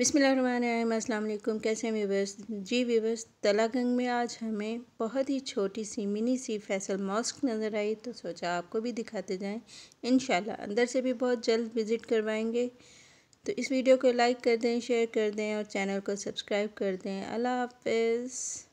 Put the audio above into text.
अस्सलाम कैसे हैं व्यवर्स जी व्यवर्स तलागंग में आज हमें बहुत ही छोटी सी मिनी सी फैसल मॉस्क नज़र आई तो सोचा आपको भी दिखाते जाएं इन अंदर से भी बहुत जल्द विज़िट करवाएंगे तो इस वीडियो को लाइक कर दें शेयर कर दें और चैनल को सब्सक्राइब कर दें अल्लाह हाफिज़